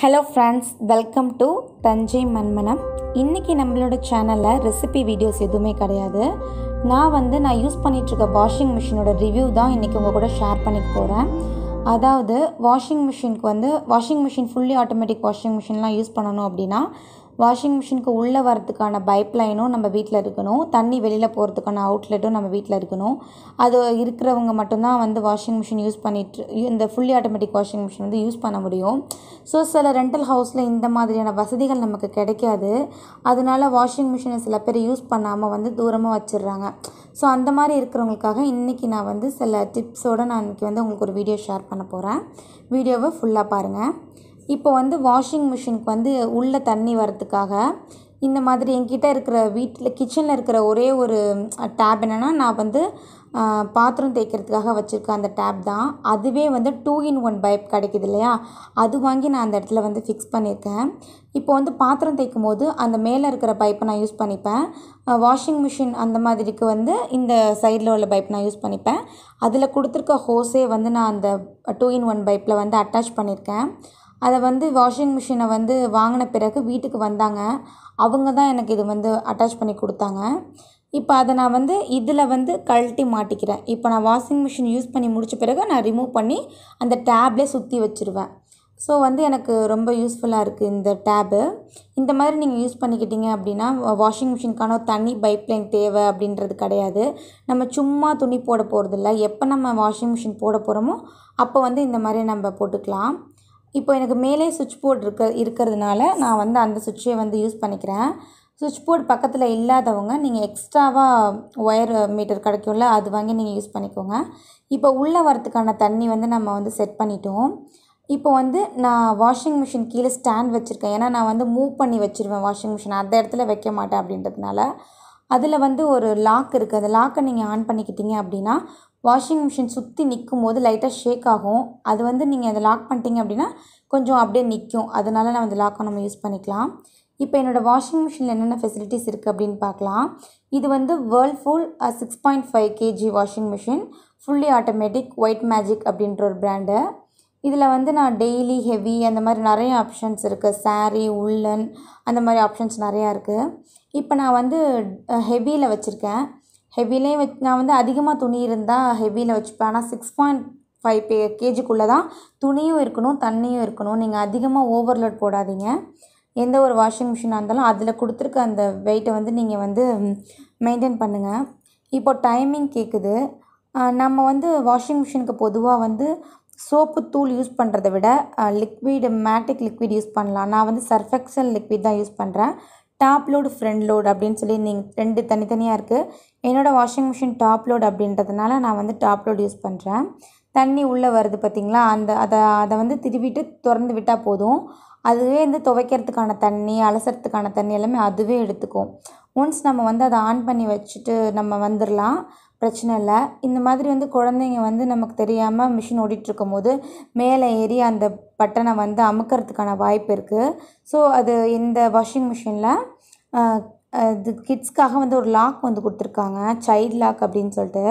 hello friends welcome to Thanjai Manmanam இன்றைக்கி நம்மளோட சேனலில் ரெசிபி வீடியோஸ் எதுவுமே கிடையாது நான் வந்து நான் யூஸ் பண்ணிகிட்ருக்க வாஷிங் மிஷினோட ரிவ்யூ தான் இன்றைக்கி உங்கள் கூட ஷேர் பண்ணிக்க போகிறேன் அதாவது வாஷிங் மிஷினுக்கு வந்து washing machine fully automatic washing மிஷின்லாம் யூஸ் பண்ணணும் அப்படின்னா வாஷிங் மிஷினுக்கு உள்ளே வரதுக்கான பைப் லைனும் நம்ம வீட்டில் இருக்கணும் தண்ணி வெளியில் போகிறதுக்கான அவுட்லெட்டும் நம்ம வீட்டில் இருக்கணும் அது இருக்கிறவங்க மட்டும்தான் வந்து வாஷிங் மிஷின் யூஸ் பண்ணிட்டு இந்த ஃபுல்லி ஆட்டோமேட்டிக் வாஷிங் மிஷின் வந்து யூஸ் பண்ண முடியும் ஸோ சில ரெண்டல் ஹவுஸில் இந்த மாதிரியான வசதிகள் நமக்கு கிடைக்காது அதனால வாஷிங் மிஷினை சில பேர் யூஸ் பண்ணாமல் வந்து தூரமாக வச்சிடுறாங்க ஸோ அந்த மாதிரி இருக்கிறவங்களுக்காக இன்றைக்கி நான் வந்து சில டிப்ஸோடு நான் இன்றைக்கி வந்து உங்களுக்கு ஒரு வீடியோ ஷேர் பண்ண போகிறேன் வீடியோவை ஃபுல்லாக பாருங்கள் இப்போ வந்து வாஷிங் மிஷினுக்கு வந்து உள்ளே தண்ணி வரத்துக்காக இந்த மாதிரி என்கிட்ட இருக்கிற வீட்டில் கிச்சனில் இருக்கிற ஒரே ஒரு டேப் என்னென்னா நான் வந்து பாத்திரம் தேய்க்கிறதுக்காக வச்சுருக்கேன் அந்த டேப் தான் அதுவே வந்து டூ இன் ஒன் பைப் கிடைக்குது இல்லையா அது வாங்கி நான் அந்த இடத்துல வந்து ஃபிக்ஸ் பண்ணியிருக்கேன் இப்போ வந்து பாத்திரம் தேய்க்கும் போது அந்த மேலே இருக்கிற பைப்பை நான் யூஸ் பண்ணிப்பேன் வாஷிங் மிஷின் அந்த மாதிரிக்கு வந்து இந்த சைடில் உள்ள பைப் நான் யூஸ் பண்ணிப்பேன் அதில் கொடுத்துருக்க ஹோஸே வந்து நான் அந்த டூ இன் ஒன் பைப்பில் வந்து அட்டாச் பண்ணியிருக்கேன் அதை வந்து வாஷிங் மிஷினை வந்து வாங்கின பிறகு வீட்டுக்கு வந்தாங்க அவங்க தான் எனக்கு இது வந்து அட்டாச் பண்ணி கொடுத்தாங்க இப்போ அதை நான் வந்து இதில் வந்து கழட்டி மாட்டிக்கிறேன் இப்போ நான் வாஷிங் மிஷின் யூஸ் பண்ணி முடித்த பிறகு நான் ரிமூவ் பண்ணி அந்த டேப்லேயே சுற்றி வச்சுருவேன் ஸோ வந்து எனக்கு ரொம்ப யூஸ்ஃபுல்லாக இருக்குது இந்த டேபு இந்த மாதிரி நீங்கள் யூஸ் பண்ணிக்கிட்டீங்க அப்படின்னா வாஷிங் மிஷினுக்கான தனி பைப் லைன் தேவை அப்படின்றது கிடையாது நம்ம சும்மா துணி போட போகிறதில்ல எப்போ நம்ம வாஷிங் மிஷின் போட போகிறோமோ அப்போ வந்து இந்த மாதிரி நம்ம போட்டுக்கலாம் இப்போ எனக்கு மேலே சுவிட்ச் போர்டு இருக்க இருக்கிறதுனால நான் வந்து அந்த சுவிட்சை வந்து யூஸ் பண்ணிக்கிறேன் சுவிட்ச் போர்டு பக்கத்தில் இல்லாதவங்க நீங்கள் எக்ஸ்ட்ராவாக ஒயர் மீட்டர் கிடைக்கும்ல அது வாங்கி நீங்கள் யூஸ் பண்ணிக்கோங்க இப்போ உள்ளே வரத்துக்கான தண்ணி வந்து நம்ம வந்து செட் பண்ணிட்டோம் இப்போ வந்து நான் வாஷிங் மிஷின் கீழே ஸ்டாண்ட் வச்சுருக்கேன் ஏன்னா நான் வந்து மூவ் பண்ணி வச்சுருவேன் வாஷிங் மிஷின் அந்த இடத்துல வைக்க மாட்டேன் அப்படின்றதுனால அதில் வந்து ஒரு லாக் இருக்குது அந்த லாக்கை நீங்கள் ஆன் பண்ணிக்கிட்டிங்க அப்படின்னா வாஷிங் மிஷின் சுற்றி நிற்கும் போது லைட்டாக ஷேக் ஆகும் அது வந்து நீங்கள் அதை லாக் பண்ணிட்டீங்க அப்படின்னா கொஞ்சம் அப்படியே நிற்கும் அதனால் நான் அந்த லாக்கை நம்ம யூஸ் பண்ணிக்கலாம் இப்போ என்னோடய வாஷிங் மிஷினில் என்னென்ன ஃபெசிலிட்டிஸ் இருக்குது அப்படின்னு பார்க்கலாம் இது வந்து full six point five KG washing machine fully automatic White Magic அப்படின்ற ஒரு பிராண்டு இதில் வந்து நான் டெய்லி ஹெவி அந்த மாதிரி நிறைய ஆப்ஷன்ஸ் இருக்குது சாரி உள்ளன் அந்த மாதிரி ஆப்ஷன்ஸ் நிறையா இருக்குது இப்போ நான் வந்து ஹெவியில் வச்சுருக்கேன் ஹெவிலேயே வச் நான் வந்து அதிகமாக துணி இருந்தால் ஹெவியில் வச்சுப்பேன் ஆனால் சிக்ஸ் பாயிண்ட் ஃபைவ் பே கேஜிக்குள்ளே தான் துணியும் இருக்கணும் தண்ணியும் இருக்கணும் நீங்கள் அதிகமாக ஓவர்லோட் போடாதீங்க எந்த ஒரு வாஷிங் மிஷினாக இருந்தாலும் அதில் கொடுத்துருக்க அந்த வெயிட்டை வந்து நீங்கள் வந்து மெயின்டைன் பண்ணுங்கள் இப்போ டைமிங் கேட்குது நம்ம வந்து வாஷிங் மிஷினுக்கு பொதுவாக வந்து சோப்பு தூள் யூஸ் பண்ணுறத விட லிக்விடு மேட்டிக் லிக்விட் யூஸ் பண்ணலாம் நான் வந்து சர்ஃபெக்சல் லிக்விட் தான் யூஸ் பண்ணுறேன் டாப் லோடு ஃப்ரண்ட் லோடு அப்படின்னு சொல்லி நீங்கள் ரெண்டு தனித்தனியாக இருக்குது என்னோடய வாஷிங் மிஷின் டாப் லோடு அப்படின்றதுனால நான் வந்து டாப் லோடு யூஸ் பண்ணுறேன் தண்ணி உள்ளே வருது பார்த்திங்களா அந்த அதை அதை வந்து திருவிட்டு திறந்து விட்டால் போதும் அதுவே வந்து துவைக்கிறதுக்கான தண்ணி அலசறதுக்கான தண்ணி எல்லாமே அதுவே எடுத்துக்கும் ஒன்ஸ் நம்ம வந்து அதை ஆன் பண்ணி வச்சுட்டு நம்ம வந்துடலாம் பிரச்சனை இல்லை இந்த மாதிரி வந்து குழந்தைங்க வந்து நமக்கு தெரியாமல் மிஷின் ஓடிட்டுருக்கும் போது மேலே ஏறி அந்த பட்டனை வந்து அமுக்கிறதுக்கான வாய்ப்பு இருக்குது ஸோ அது இந்த வாஷிங் மிஷினில் இது கிட்ஸ்க்காக வந்து ஒரு லாக் வந்து கொடுத்துருக்காங்க சைல்ட் லாக் அப்படின்னு சொல்லிட்டு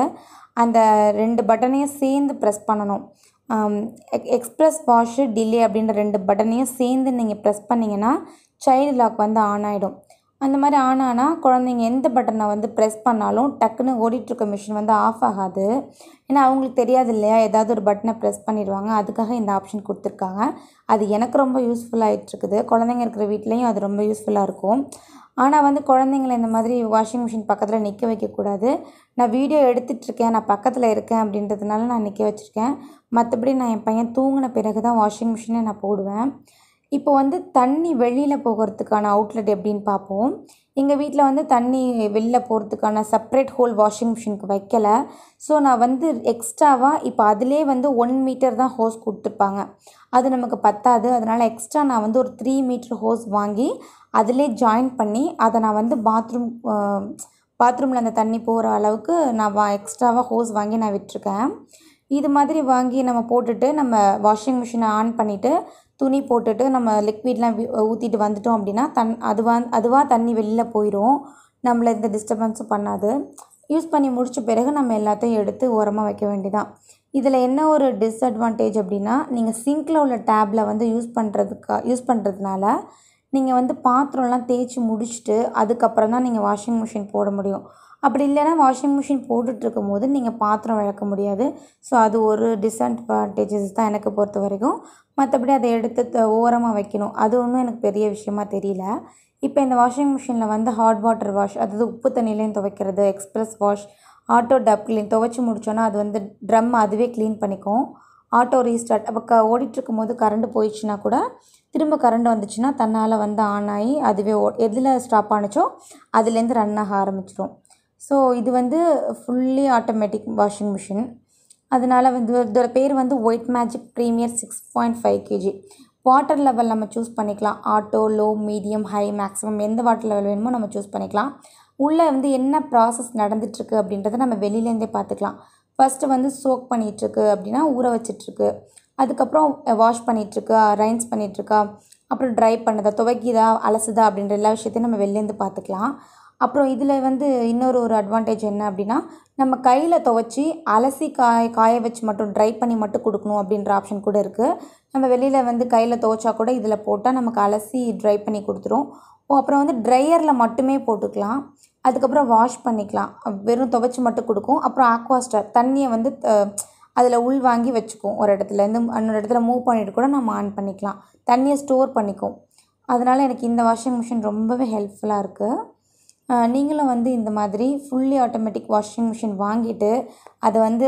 அந்த ரெண்டு பட்டனையும் சேர்ந்து ப்ரெஸ் பண்ணணும் எக்ஸ்ப்ரெஸ் வாஷு டிலே அப்படின்ற ரெண்டு பட்டனையும் சேர்ந்து நீங்கள் ப்ரெஸ் பண்ணிங்கன்னா சைல்டு லாக் வந்து ஆன் ஆகிடும் அந்த மாதிரி ஆன் ஆனால் குழந்தைங்க எந்த பட்டனை வந்து ப்ரெஸ் பண்ணாலும் டக்குன்னு ஓடிட்டுருக்க மிஷின் வந்து ஆஃப் ஆகாது ஏன்னா அவங்களுக்கு தெரியாது இல்லையா ஏதாவது ஒரு பட்டனை ப்ரெஸ் பண்ணிடுவாங்க அதுக்காக இந்த ஆப்ஷன் கொடுத்துருக்காங்க அது எனக்கு ரொம்ப யூஸ்ஃபுல்லாகிட்டுருக்குது குழந்தைங்க இருக்கிற வீட்லேயும் அது ரொம்ப யூஸ்ஃபுல்லாக இருக்கும் ஆனால் வந்து குழந்தைங்கள இந்த மாதிரி வாஷிங் மிஷின் பக்கத்தில் நிற்க வைக்கக்கூடாது நான் வீடியோ இருக்கேன் நான் பக்கத்தில் இருக்கேன் அப்படின்றதுனால நான் நிற்க வச்சுருக்கேன் மற்றபடி நான் என் பையன் தூங்கின பிறகு தான் வாஷிங் மிஷினை நான் போடுவேன் இப்போ வந்து தண்ணி வெளியில் போகிறதுக்கான அவுட்லெட் எப்படின்னு பார்ப்போம் எங்கள் வீட்டில் வந்து தண்ணி வெளில போகிறதுக்கான செப்ரேட் ஹோல் வாஷிங் மிஷினுக்கு வைக்கலை ஸோ நான் வந்து எக்ஸ்ட்ராவாக இப்போ அதிலே வந்து ஒன் மீட்டர் தான் ஹோஸ் கொடுத்துருப்பாங்க அது நமக்கு பத்தாது அதனால் எக்ஸ்ட்ரா நான் வந்து ஒரு த்ரீ மீட்டர் ஹோஸ் வாங்கி அதிலே ஜாயின் பண்ணி அதை நான் வந்து பாத்ரூம் பாத்ரூமில் அந்த தண்ணி போகிற அளவுக்கு நான் வா எக்ஸ்ட்ராவாக ஹோஸ் வாங்கி நான் விட்டுருக்கேன் இது மாதிரி வாங்கி நம்ம போட்டுட்டு நம்ம வாஷிங் மிஷினை ஆன் பண்ணிவிட்டு துணி போட்டுட்டு நம்ம லிக்விட்லாம் ஊற்றிட்டு வந்துட்டோம் அப்படின்னா தன் அதுவா அதுவாக தண்ணி வெளியில் போயிடும் நம்மளை எந்த டிஸ்டர்பன்ஸும் பண்ணாது யூஸ் பண்ணி முடித்த பிறகு நம்ம எல்லாத்தையும் எடுத்து உரமாக வைக்க வேண்டியதான் இதில் என்ன ஒரு டிஸ்அட்வான்டேஜ் அப்படின்னா நீங்கள் சிங்க்கில் உள்ள டேப்பில் வந்து யூஸ் பண்ணுறதுக்கா யூஸ் பண்ணுறதுனால நீங்கள் வந்து பாத்திரம்லாம் தேய்ச்சி முடிச்சுட்டு அதுக்கப்புறம் தான் நீங்கள் வாஷிங் மிஷின் போட முடியும் அப்படி இல்லைன்னா வாஷிங் மிஷின் போட்டுட்ருக்கும் போது நீங்கள் பாத்திரம் விளக்க முடியாது ஸோ அது ஒரு டிஸ்அட்வான்டேஜஸ் தான் எனக்கு பொறுத்த வரைக்கும் மற்றபடி அதை எடுத்து ஓரமாக வைக்கணும் அது ஒன்றும் எனக்கு பெரிய விஷயமா தெரியல இப்போ இந்த வாஷிங் மிஷினில் வந்து ஹாட் வாட்டர் வாஷ் அதாவது உப்பு தண்ணியிலையும் துவைக்கிறது express wash auto tub clean துவைச்சி முடித்தோன்னா அது வந்து ட்ரம் அதுவே க்ளீன் பண்ணிக்கும் ஆட்டோ ரீஸ்டார்ட் அப்போ க ஓடிட்டுருக்கும் போது கரண்ட் போயிடுச்சுன்னா கூட திரும்ப கரண்ட் வந்துச்சுன்னா தன்னால் வந்து ஆன் ஆகி அதுவே ஓ எதில் ஸ்டாப் ஆனுச்சோ அதுலேருந்து ரன் ஆக ஆரம்பிச்சிடும் ஸோ இது வந்து ஃபுல்லி ஆட்டோமேட்டிக் வாஷிங் மிஷின் அதனால் வந்து இதோட பேர் வந்து White Magic premier six point five KG water level நம்ம சூஸ் பண்ணிக்கலாம் auto low medium high maximum எந்த வாட்டர் லெவல் வேணுமோ நம்ம சூஸ் பண்ணிக்கலாம் உள்ளே வந்து என்ன ப்ராசஸ் நடந்துகிட்ருக்கு அப்படின்றத நம்ம வெளியிலேருந்தே பார்த்துக்கலாம் ஃபஸ்ட்டு வந்து சோக் பண்ணிகிட்ருக்கு அப்படின்னா ஊற வச்சிட்ருக்கு அதுக்கப்புறம் வாஷ் பண்ணிகிட்ருக்கா ரைன்ஸ் பண்ணிகிட்ருக்கா அப்புறம் ட்ரை பண்ணுதா துவைக்கிதா அலசுதா அப்படின்ற எல்லா விஷயத்தையும் நம்ம வெளிலேருந்து பார்த்துக்கலாம் அப்புறம் இதில் வந்து இன்னொரு ஒரு அட்வான்டேஜ் என்ன அப்படின்னா நம்ம கையில் துவச்சி அலசி காய காய வச்சு மட்டும் ட்ரை பண்ணி மட்டும் கொடுக்கணும் அப்படின்ற ஆப்ஷன் கூட இருக்குது நம்ம வெளியில் வந்து கையில் துவைச்சா கூட இதில் போட்டால் நமக்கு அலசி ட்ரை பண்ணி கொடுத்துரும் அப்புறம் வந்து ட்ரையரில் மட்டுமே போட்டுக்கலாம் அதுக்கப்புறம் வாஷ் பண்ணிக்கலாம் வெறும் துவைச்சி மட்டும் கொடுக்கும் அப்புறம் ஆக்வாஸ்டார் தண்ணியை வந்து அதில் உள் வாங்கி வச்சுக்கும் ஒரு இடத்துலேருந்து இன்னொரு இடத்துல மூவ் பண்ணிவிட்டு கூட நம்ம ஆன் பண்ணிக்கலாம் தண்ணியை ஸ்டோர் பண்ணிக்கும் அதனால் எனக்கு இந்த வாஷிங் மிஷின் ரொம்பவே ஹெல்ப்ஃபுல்லாக இருக்குது நீங்களும் வந்து இந்த மாதிரி ஃபுல்லி ஆட்டோமேட்டிக் வாஷிங் மிஷின் வாங்கிட்டு அது வந்து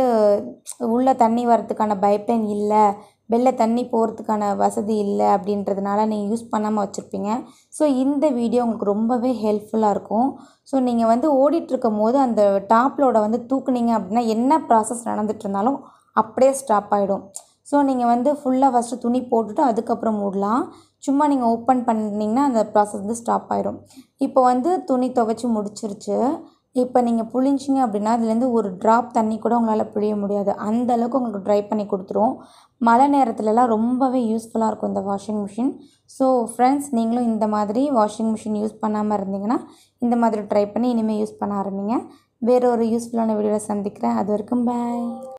உள்ளே தண்ணி வரத்துக்கான பைப்லைன் இல்லை வெளில தண்ணி போகிறதுக்கான வசதி இல்லை அப்படின்றதுனால நீங்கள் யூஸ் பண்ணாமல் வச்சுருப்பீங்க ஸோ இந்த வீடியோ உங்களுக்கு ரொம்பவே ஹெல்ப்ஃபுல்லாக இருக்கும் ஸோ நீங்கள் வந்து ஓடிட்டுருக்கும் போது அந்த டாப்லோட வந்து தூக்குனீங்க அப்படின்னா என்ன ப்ராசஸ் நடந்துகிட்டு இருந்தாலும் அப்படியே ஸ்டாப் ஆகிடும் ஸோ நீங்கள் வந்து ஃபுல்லாக ஃபஸ்ட்டு துணி போட்டுட்டு அதுக்கப்புறம் மூடலாம் சும்மா நீங்கள் ஓப்பன் பண்ணிங்கன்னா அந்த ப்ராசஸ் வந்து ஸ்டாப் ஆயிடும் இப்போ வந்து துணி துவைச்சி முடிச்சிருச்சு இப்போ நீங்கள் புழிஞ்சிங்க அப்படின்னா அதுலேருந்து ஒரு ட்ராப் தண்ணி கூட உங்களால் புழிய முடியாது அந்த அளவுக்கு உங்களுக்கு ட்ரை பண்ணி கொடுத்துரும் மழை நேரத்துலலாம் ரொம்பவே யூஸ்ஃபுல்லாக இருக்கும் இந்த வாஷிங் மிஷின் ஸோ ஃப்ரெண்ட்ஸ் நீங்களும் இந்த மாதிரி வாஷிங் மிஷின் யூஸ் பண்ணாமல் இருந்தீங்கன்னா இந்த மாதிரி ட்ரை பண்ணி இனிமேல் யூஸ் பண்ண ஆரம்பிங்க வேறு ஒரு யூஸ்ஃபுல்லான வீடியோவில் சந்திக்கிறேன் அது வரைக்கும் பாய்